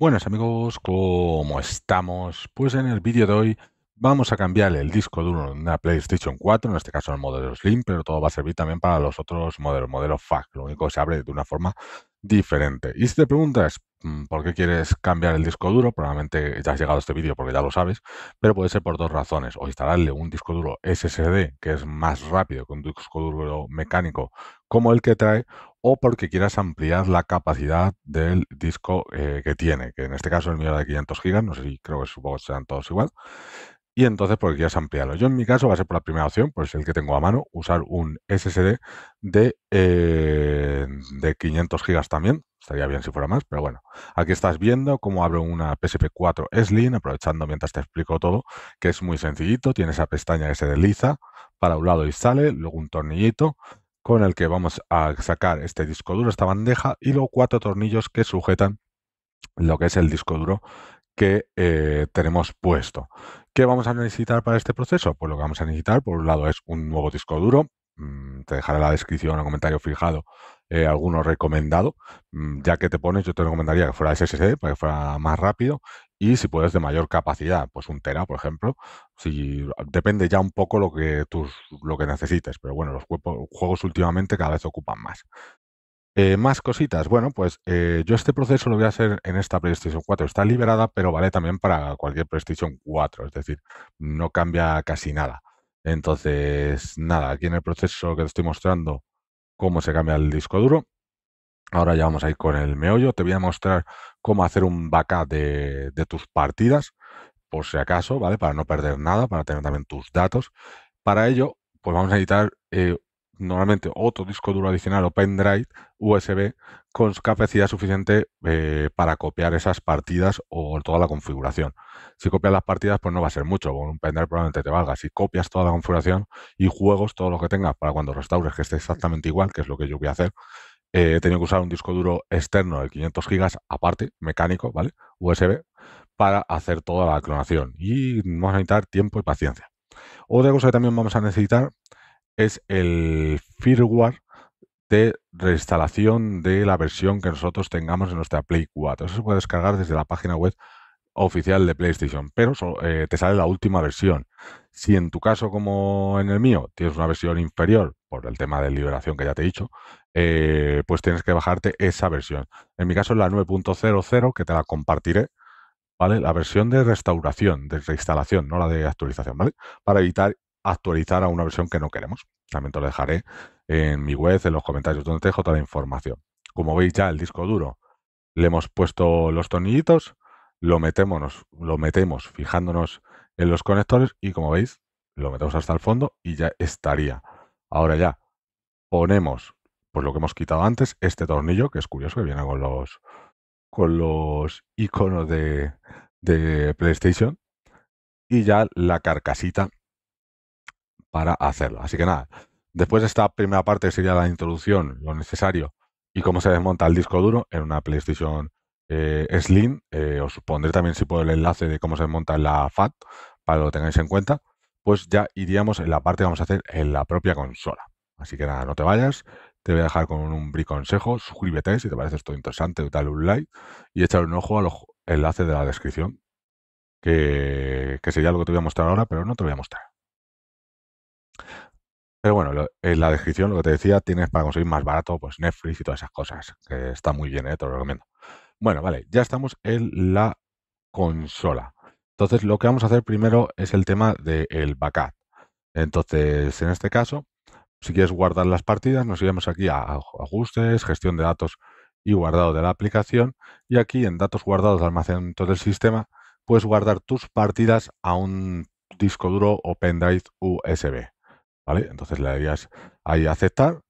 Buenas amigos, ¿cómo estamos? Pues en el vídeo de hoy vamos a cambiar el disco duro de una PlayStation 4, en este caso el modelo Slim, pero todo va a servir también para los otros modelos, modelo FAC, lo único que se abre de una forma diferente. Y si te preguntas mm, por qué quieres cambiar el disco duro, probablemente ya has llegado a este vídeo porque ya lo sabes, pero puede ser por dos razones. O instalarle un disco duro SSD, que es más rápido que un disco duro mecánico como el que trae, o porque quieras ampliar la capacidad del disco eh, que tiene, que en este caso el mío de 500 GB, no sé si creo que supongo que serán todos igual y entonces porque quieras ampliarlo. Yo en mi caso va a ser por la primera opción, pues el que tengo a mano, usar un SSD de, eh, de 500 GB también. Estaría bien si fuera más, pero bueno. Aquí estás viendo cómo abro una PSP4 Slim, aprovechando mientras te explico todo, que es muy sencillito. Tiene esa pestaña que se desliza para un lado y sale, luego un tornillito con el que vamos a sacar este disco duro, esta bandeja, y luego cuatro tornillos que sujetan lo que es el disco duro que eh, tenemos puesto. ¿Qué vamos a necesitar para este proceso? Pues lo que vamos a necesitar, por un lado, es un nuevo disco duro. Mm, te dejaré la descripción o comentario fijado eh, alguno recomendado. Mm, ya que te pones, yo te recomendaría que fuera SSD para que fuera más rápido y si puedes de mayor capacidad, pues un tera, por ejemplo. Si depende ya un poco lo que tú lo que necesites, pero bueno, los juegos últimamente cada vez ocupan más. Eh, más cositas. Bueno, pues eh, yo este proceso lo voy a hacer en esta PlayStation 4. Está liberada, pero vale también para cualquier PlayStation 4. Es decir, no cambia casi nada. Entonces, nada, aquí en el proceso que te estoy mostrando cómo se cambia el disco duro. Ahora ya vamos a ir con el meollo. Te voy a mostrar cómo hacer un backup de, tus partidas, por si acaso, ¿vale? Para no perder nada, para tener también tus datos. Para ello, pues vamos a editar eh, normalmente otro disco duro adicional o pendrive USB con capacidad suficiente eh, para copiar esas partidas o toda la configuración. Si copias las partidas, pues no va a ser mucho, con un pendrive probablemente te valga. Si copias toda la configuración y juegos, todo lo que tengas para cuando restaures, que esté exactamente igual, que es lo que yo voy a hacer, eh, he tenido que usar un disco duro externo de 500 gigas aparte, mecánico, ¿vale? USB, para hacer toda la clonación. Y vamos a necesitar tiempo y paciencia. Otra cosa que también vamos a necesitar es el firmware de reinstalación de la versión que nosotros tengamos en nuestra Play 4. Eso se puede descargar desde la página web oficial de PlayStation, pero eh, te sale la última versión. Si en tu caso, como en el mío, tienes una versión inferior por el tema de liberación que ya te he dicho, eh, pues tienes que bajarte esa versión. En mi caso es la 9.00, que te la compartiré, ¿vale? La versión de restauración, de reinstalación, no la de actualización, ¿vale? Para evitar actualizar a una versión que no queremos. También te lo dejaré en mi web, en los comentarios, donde te dejo toda la información. Como veis ya, el disco duro le hemos puesto los tornillitos, lo metemos, lo metemos fijándonos en los conectores y como veis, lo metemos hasta el fondo y ya estaría. Ahora ya ponemos pues lo que hemos quitado antes, este tornillo, que es curioso que viene con los con los iconos de, de PlayStation y ya la carcasita para hacerlo. Así que nada, después de esta primera parte que sería la introducción, lo necesario y cómo se desmonta el disco duro en una PlayStation eh, Slim, eh, os pondré también si puedo el enlace de cómo se desmonta la FAT para que lo tengáis en cuenta, pues ya iríamos en la parte que vamos a hacer en la propia consola. Así que nada, no te vayas, te voy a dejar con un consejo, suscríbete si te parece esto interesante, dale un like y echar un ojo al enlace de la descripción, que, que sería lo que te voy a mostrar ahora, pero no te lo voy a mostrar. Pero bueno, en la descripción, lo que te decía, tienes para conseguir más barato, pues Netflix y todas esas cosas, que está muy bien, ¿eh? te lo recomiendo. Bueno, vale, ya estamos en la consola. Entonces, lo que vamos a hacer primero es el tema del backup. Entonces, en este caso, si quieres guardar las partidas, nos iremos aquí a ajustes, gestión de datos y guardado de la aplicación. Y aquí en datos guardados de almacenamiento del sistema, puedes guardar tus partidas a un disco duro o pendrive USB. Entonces le darías ahí aceptar,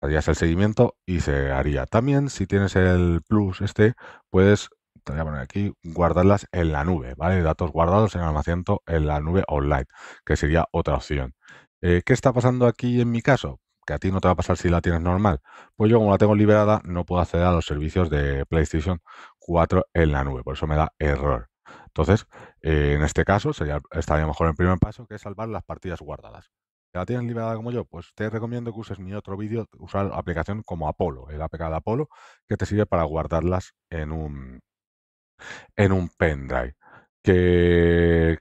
harías el seguimiento y se haría. También, si tienes el plus este, puedes, poner aquí, guardarlas en la nube, ¿vale? Datos guardados en almacenamiento en la nube online, que sería otra opción. Eh, ¿Qué está pasando aquí en mi caso? Que a ti no te va a pasar si la tienes normal. Pues yo como la tengo liberada no puedo acceder a los servicios de PlayStation 4 en la nube, por eso me da error. Entonces, eh, en este caso estaría mejor el primer paso que es salvar las partidas guardadas la tienes liberada como yo, pues te recomiendo que uses mi otro vídeo, usar la aplicación como Apolo, el APK de Apolo, que te sirve para guardarlas en un, en un pendrive. Que,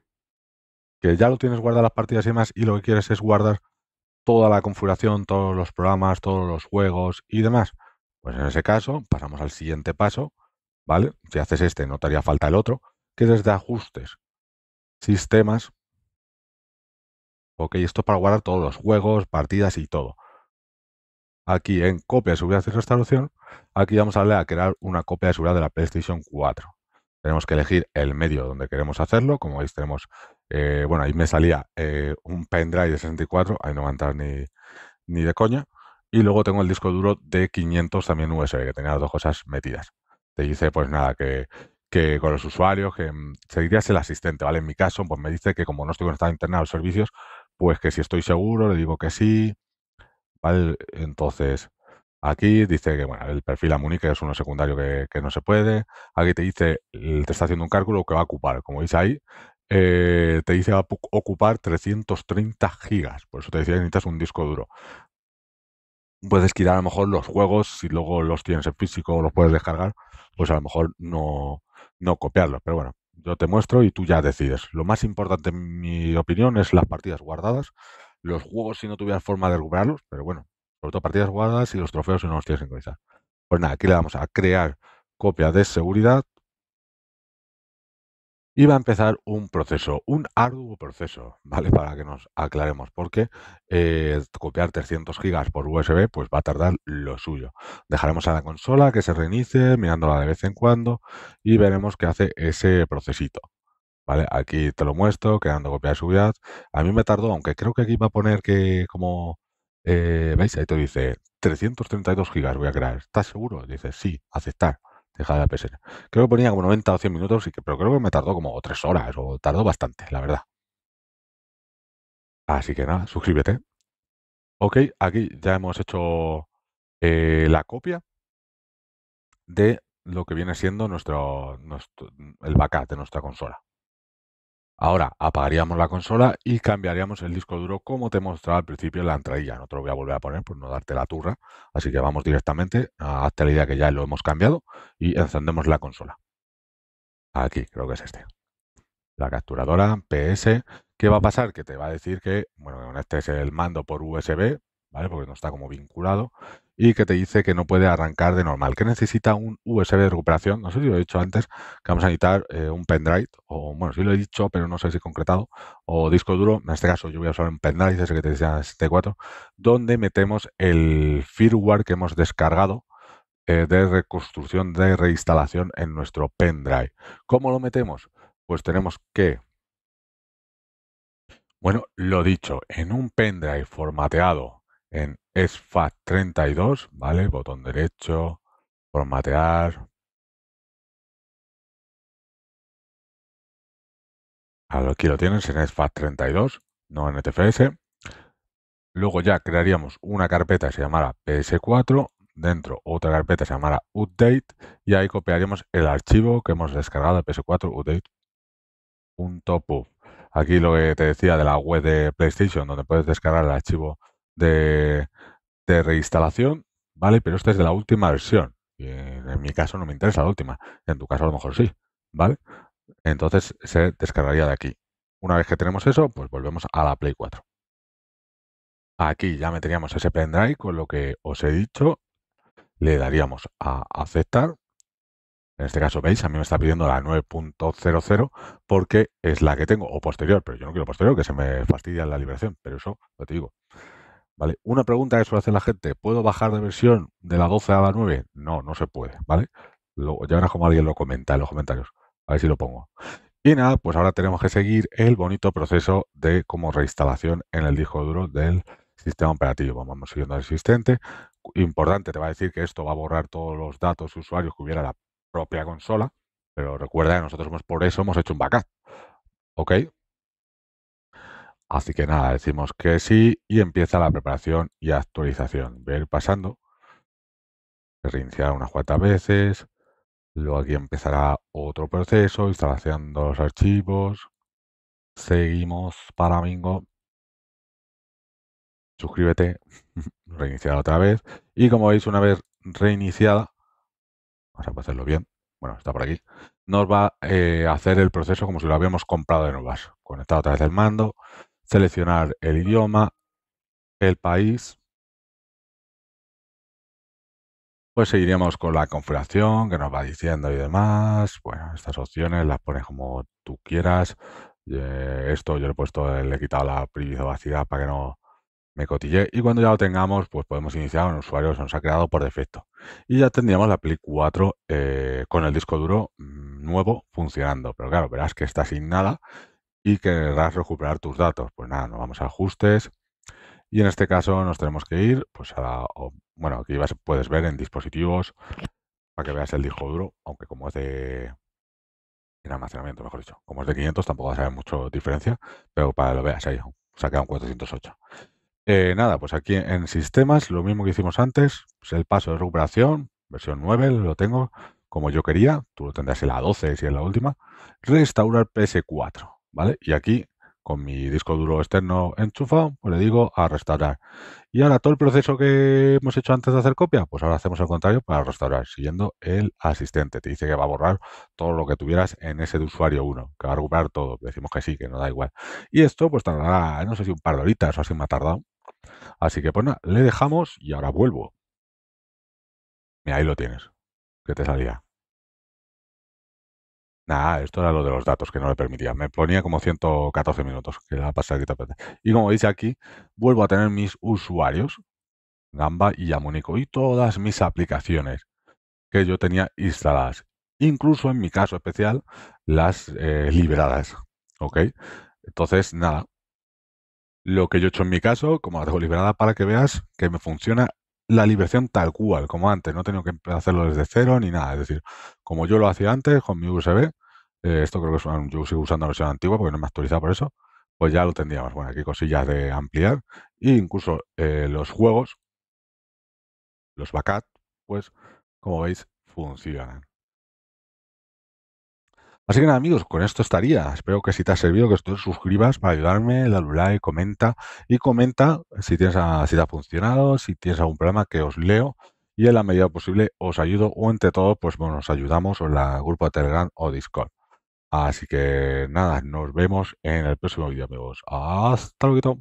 que ya lo tienes guardadas las partidas y demás, y lo que quieres es guardar toda la configuración, todos los programas, todos los juegos y demás. Pues en ese caso, pasamos al siguiente paso, ¿vale? Si haces este, no te haría falta el otro, que es desde ajustes, sistemas, Ok, esto para guardar todos los juegos, partidas y todo. Aquí en copia de seguridad y restauración, aquí vamos a darle a crear una copia de seguridad de la PlayStation 4. Tenemos que elegir el medio donde queremos hacerlo. Como veis, tenemos, eh, bueno, ahí me salía eh, un pendrive de 64, ahí no va a entrar ni, ni de coña. Y luego tengo el disco duro de 500 también USB, que tenía las dos cosas metidas. Te dice, pues nada, que, con los usuarios, que mm, seguirías el asistente, ¿vale? En mi caso, pues me dice que como no estoy conectado a internet a los servicios, pues que si estoy seguro, le digo que sí. ¿Vale? Entonces, aquí dice que bueno, el perfil a Munique es uno secundario que, no se puede. Aquí te dice, te está haciendo un cálculo que va a ocupar, como veis ahí, eh, te dice va a ocupar 330 gigas. Por eso te decía que necesitas un disco duro. Puedes quitar a lo mejor los juegos, si luego los tienes en físico o los puedes descargar, pues a lo mejor no, no copiarlos. Pero bueno, yo te muestro y tú ya decides. Lo más importante, en mi opinión, es las partidas guardadas. Los juegos, si no tuvieras forma de recuperarlos, pero bueno, sobre todo partidas guardadas y los trofeos si no los tienes sincronizados. Pues nada, aquí le damos a crear copia de seguridad va a empezar un proceso, un arduo proceso, ¿vale? Para que nos aclaremos, porque eh, copiar 300 gigas por USB pues va a tardar lo suyo. Dejaremos a la consola que se reinicie, mirándola de vez en cuando y veremos qué hace ese procesito. ¿Vale? Aquí te lo muestro, creando copia de seguridad. A mí me tardó, aunque creo que aquí va a poner que como... Eh, ¿Veis? Ahí te dice 332 gigas voy a crear. ¿Estás seguro? Dice, sí, aceptar de Creo que ponía como 90 o 100 minutos, que, pero creo que me tardó como 3 horas o tardó bastante, la verdad. Así que nada, suscríbete. Ok, aquí ya hemos hecho eh, la copia de lo que viene siendo nuestro el backup de nuestra consola. Ahora apagaríamos la consola y cambiaríamos el disco duro como te mostraba al principio en la entradilla. No te lo voy a volver a poner por no darte la turra. Así que vamos directamente a la idea que ya lo hemos cambiado y encendemos la consola. Aquí, creo que es este. La capturadora, PS. ¿Qué va a pasar? Que te va a decir que, bueno, este es el mando por USB, ¿vale? Porque no está como vinculado y que te dice que no puede arrancar de normal, que necesita un USB de recuperación. No sé si lo he dicho antes, que vamos a necesitar eh, un pendrive, o bueno, sí lo he dicho, pero no sé si concretado, o disco duro. En este caso, yo voy a usar un pendrive, ese que te decía 64, este donde metemos el firmware que hemos descargado eh, de reconstrucción, de reinstalación en nuestro pendrive. ¿Cómo lo metemos? Pues tenemos que bueno, lo dicho, en un pendrive formateado en es FAT32, ¿vale? Botón derecho, formatear. aquí lo tienes en SFAT32, no en NTFS, e Luego ya crearíamos una carpeta que se llamara PS4, dentro otra carpeta se llamara update y ahí copiaríamos el archivo que hemos descargado PS4 update.pub. Aquí lo que te decía de la web de PlayStation, donde puedes descargar el archivo de, reinstalación, ¿vale? Pero esta es de la última versión. en mi caso no me interesa la última. En tu caso a lo mejor sí, ¿vale? Entonces se descargaría de aquí. Una vez que tenemos eso, pues volvemos a la Play 4. Aquí ya teníamos ese pendrive con lo que os he dicho. Le daríamos a aceptar. En este caso, veis, a mí me está pidiendo la 9.00 porque es la que tengo, o posterior, pero yo no quiero posterior, que se me fastidia la liberación, pero eso lo te digo. Una pregunta que suele hacer la gente, ¿puedo bajar de versión de la 12 a la 9? No, no se puede, ¿vale? Lo, ya verás como alguien lo comenta en los comentarios. A ver si lo pongo. Y nada, pues ahora tenemos que seguir el bonito proceso de como reinstalación en el disco duro del sistema operativo. Vamos siguiendo al existente. Importante, te va a decir que esto va a borrar todos los datos usuarios que hubiera la propia consola, pero recuerda que nosotros hemos, por eso hemos hecho un backup. ¿Ok? Así que nada, decimos que sí y empieza la preparación y actualización. Ver ir pasando. Reiniciar unas cuantas veces. Luego aquí empezará otro proceso, instalación de los archivos. Seguimos para Mingo. Suscríbete, reiniciar otra vez. Y como veis, una vez reiniciada, vamos a hacerlo bien. Bueno, está por aquí. Nos va eh, a hacer el proceso como si lo habíamos comprado de nuevo. Conectado otra vez el mando seleccionar el idioma, el país. Pues seguiríamos con la configuración que nos va diciendo y demás. Bueno, estas opciones las pones como tú quieras. Eh, esto yo le he puesto, le he quitado la privacidad para que no me cotille. Y cuando ya lo tengamos, pues podemos iniciar un usuario que se nos ha creado por defecto. Y ya tendríamos la Play 4 eh, con el disco duro mm, nuevo funcionando. Pero claro, verás que está sin nada y querrás recuperar tus datos. Pues nada, nos vamos a ajustes y en este caso nos tenemos que ir pues a, o, bueno, aquí vas, puedes ver en dispositivos para que veas el disco duro, aunque como es de en almacenamiento, mejor dicho, como es de 500 tampoco va a ver mucho diferencia, pero para lo veas ahí, se ha quedado un 408. Eh, nada, pues aquí en sistemas, lo mismo que hicimos antes, pues el paso de recuperación, versión 9, lo tengo como yo quería, tú lo tendrás en la 12 si es la última, restaurar PS4. ¿vale? Y aquí, con mi disco duro externo enchufado, pues le digo a restaurar. Y ahora todo el proceso que hemos hecho antes de hacer copia, pues ahora hacemos el contrario para restaurar, siguiendo el asistente. Te dice que va a borrar todo lo que tuvieras en ese de usuario 1, que va a recuperar todo. Decimos que sí, que no da igual. Y esto, pues tardará, no sé si un par de horitas o así me ha tardado. Así que, pues nada, le dejamos y ahora vuelvo. y ahí lo tienes, que te salía. Nada, esto era lo de los datos que no le permitía. Me ponía como 114 minutos, que la pasada que Y como veis aquí, vuelvo a tener mis usuarios, Gamba y Yamunico, y todas mis aplicaciones que yo tenía instaladas. Incluso en mi caso especial, las eh, liberadas. ¿Ok? Entonces, nada. Lo que yo he hecho en mi caso, como la dejo liberada para que veas que me funciona la liberación tal cual, como antes. No he que hacerlo desde cero ni nada. Es decir, como yo lo hacía antes con mi USB, eh, esto creo que es yo sigo usando la versión antigua porque no me ha actualizado por eso, pues ya lo tendríamos. Bueno, aquí cosillas de ampliar. E incluso eh, los juegos, los backup, pues como veis, funcionan. Así que nada amigos, con esto estaría. Espero que si te ha servido, que tú suscribas para ayudarme, dale un like, comenta y comenta si, tienes si te ha funcionado, si tienes algún problema que os leo y en la medida posible os ayudo o entre todos, pues bueno, nos ayudamos en la grupo de Telegram o Discord. Así que nada, nos vemos en el próximo vídeo amigos. Hasta luego.